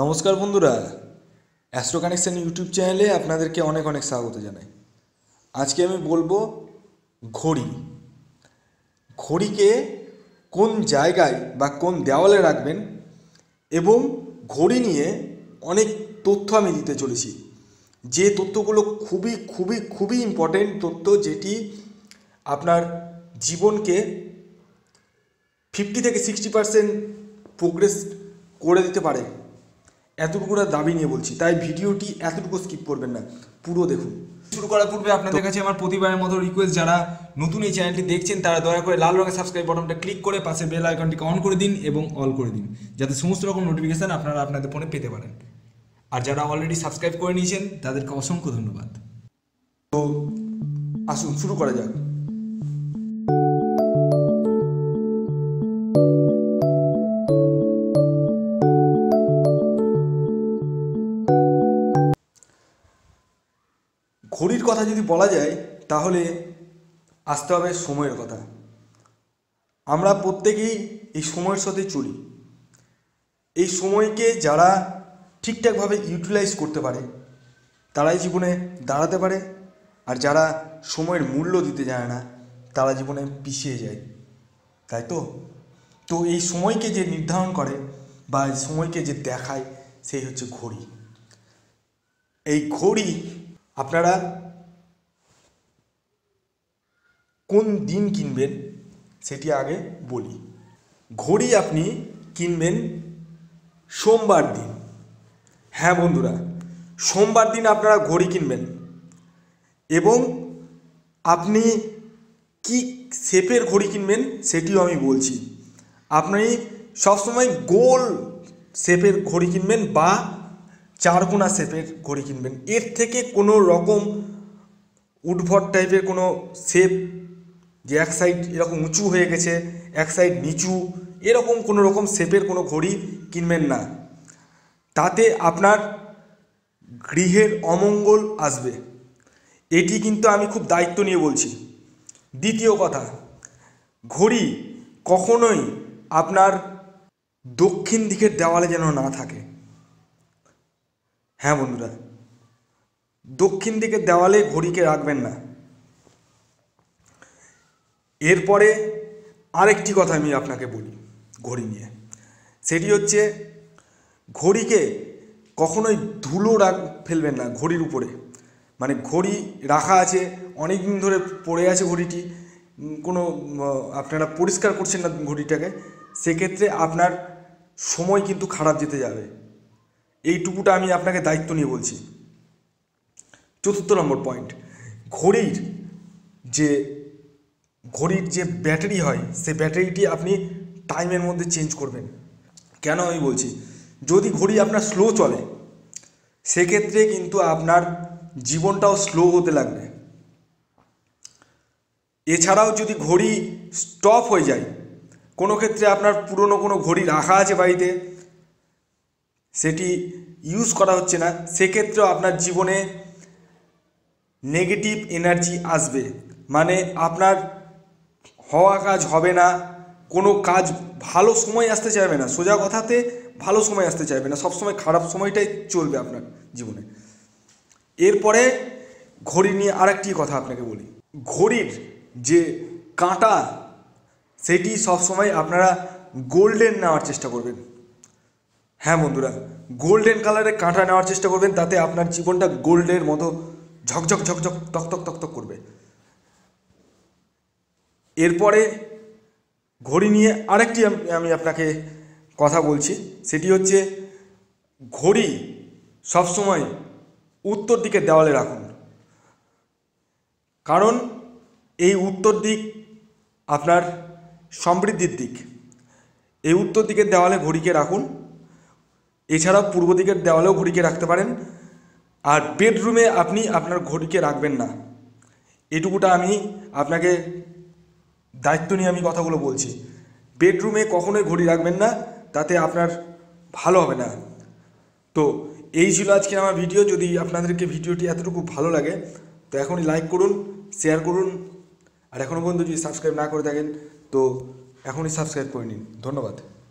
নমস্কার বন্ধুরা astro connection YouTube চ্যানেলে আপনাদেরকে অনেক অনেক স্বাগত জানাই আজকে আমি বলবো ঘড়ি ঘড়িকে কোন জায়গায় বা কোন দেওয়ালে রাখবেন এবং ঘড়ি নিয়ে অনেক তথ্য আমি দিতে চলেছি যে তথ্যগুলো খুবই খুবই খুবই ইম্পর্টেন্ট তথ্য যেটি আপনার জীবনকে ফিফটি থেকে সিক্সটি পারসেন্ট প্রোগ্রেস করে দিতে পারে এতটুকু দাবি নিয়ে বলছি তাই ভিডিওটি এতটুকু স্কিপ করবেন না পুরো দেখুন শুরু করার পূর্বে আপনাদের কাছে আমার প্রতিবারের মতো রিকোয়েস্ট যারা নতুন এই চ্যানেলটি দেখছেন তারা দয়া করে লাল রঙের সাবস্ক্রাইব বাটনটা ক্লিক করে পাশে বেল আইকনটিকে অন করে দিন এবং অল করে দিন যাতে সমস্ত রকম নোটিফিকেশান আপনারা আপনাদের ফোনে পেতে পারেন আর যারা অলরেডি সাবস্ক্রাইব করে নিয়েছেন তাদেরকে অসংখ্য ধন্যবাদ তো আসুন শুরু করা যাক ঘড়ির কথা যদি বলা যায় তাহলে আসতে হবে সময়ের কথা আমরা প্রত্যেকেই এই সময়ের সাথে চলি এই সময়কে যারা ঠিকঠাকভাবে ইউটিলাইজ করতে পারে তারাই জীবনে দাঁড়াতে পারে আর যারা সময়ের মূল্য দিতে জানে না তারা জীবনে পিছিয়ে যায় তাই তো তো এই সময়কে যে নির্ধারণ করে বা সময়কে যে দেখায় সেই হচ্ছে ঘড়ি এই ঘড়ি আপনারা কোন দিন কিনবেন সেটি আগে বলি ঘড়ি আপনি কিনবেন সোমবার দিন হ্যাঁ বন্ধুরা সোমবার দিন আপনারা ঘড়ি কিনবেন এবং আপনি কি শেপের ঘড়ি কিনবেন সেটিও আমি বলছি আপনি সবসময় গোল শেপের ঘড়ি কিনবেন বা চারকোনা শেপের ঘড়ি কিনবেন এর থেকে কোনো রকম উডভট টাইপের কোনো শেপ যে এক সাইড এরকম উঁচু হয়ে গেছে এক সাইড নিচু এরকম কোনো রকম শেপের কোনো ঘড়ি কিনবেন না তাতে আপনার গৃহের অমঙ্গল আসবে এটি কিন্তু আমি খুব দায়িত্ব নিয়ে বলছি দ্বিতীয় কথা ঘড়ি কখনোই আপনার দক্ষিণ দিকের দেওয়ালে যেন না থাকে হ্যাঁ বন্ধুরা দক্ষিণ দিকের দেওয়ালে ঘড়িকে রাখবেন না এরপরে আরেকটি কথা আমি আপনাকে বলি ঘড়ি নিয়ে সেটি হচ্ছে ঘড়িকে কখনোই ধুলো রাখ ফেলবেন না ঘড়ির উপরে মানে ঘড়ি রাখা আছে অনেক দিন ধরে পড়ে আছে ঘড়িটি কোনো আপনারা পরিষ্কার করছেন না ঘড়িটাকে সেক্ষেত্রে আপনার সময় কিন্তু খারাপ যেতে যাবে এইটুকুটা আমি আপনাকে দায়িত্ব নিয়ে বলছি চতুর্থ নম্বর পয়েন্ট ঘড়ির যে ঘড়ির যে ব্যাটারি হয় সে ব্যাটারিটি আপনি টাইমের মধ্যে চেঞ্জ করবেন কেন আমি বলছি যদি ঘড়ি আপনার স্লো চলে সেক্ষেত্রে কিন্তু আপনার জীবনটাও স্লো হতে লাগবে এছাড়াও যদি ঘড়ি স্টপ হয়ে যায় কোনো ক্ষেত্রে আপনার পুরনো কোনো ঘড়ি রাখা আছে বাড়িতে সেটি ইউজ করা হচ্ছে না সেক্ষেত্রেও আপনার জীবনে নেগেটিভ এনার্জি আসবে মানে আপনার হওয়া কাজ হবে না কোনো কাজ ভালো সময় আসতে চাইবে না সোজা কথাতে ভালো সময় আসতে চাইবে না সবসময় খারাপ সময়টাই চলবে আপনার জীবনে এরপরে ঘড়ি নিয়ে আরেকটি কথা আপনাকে বলি ঘড়ির যে কাঁটা সেটি সবসময় আপনারা গোল্ডেন নেওয়ার চেষ্টা করবেন হ্যাঁ বন্ধুরা গোল্ডেন কালারে কাঁটা নেওয়ার চেষ্টা করবেন তাতে আপনার জীবনটা গোল্ডের মতো ঝকঝক ঝকঝক টক তক করবে এরপরে ঘড়ি নিয়ে আরেকটি আমি আপনাকে কথা বলছি সেটি হচ্ছে ঘড়ি সবসময় উত্তর দিকে দেওয়ালে রাখুন কারণ এই উত্তর দিক আপনার সমৃদ্ধির দিক এই উত্তর দিকের দেওয়ালে ঘড়িকে রাখুন এছাড়া পূর্ব দিকের দেওয়ালেও ঘড়িকে রাখতে পারেন আর বেডরুমে আপনি আপনার ঘড়িকে রাখবেন না এটুকুটা আমি আপনাকে দায়িত্ব নিয়ে আমি কথাগুলো বলছি বেডরুমে কখনোই ঘড়ি রাখবেন না তাতে আপনার ভালো হবে না তো এই ছিল আজকে আমার ভিডিও যদি আপনাদেরকে ভিডিওটি এতটুকু ভালো লাগে তো এখনই লাইক করুন শেয়ার করুন আর এখনও পর্যন্ত যদি সাবস্ক্রাইব না করে থাকেন তো এখনই সাবস্ক্রাইব করে নিন ধন্যবাদ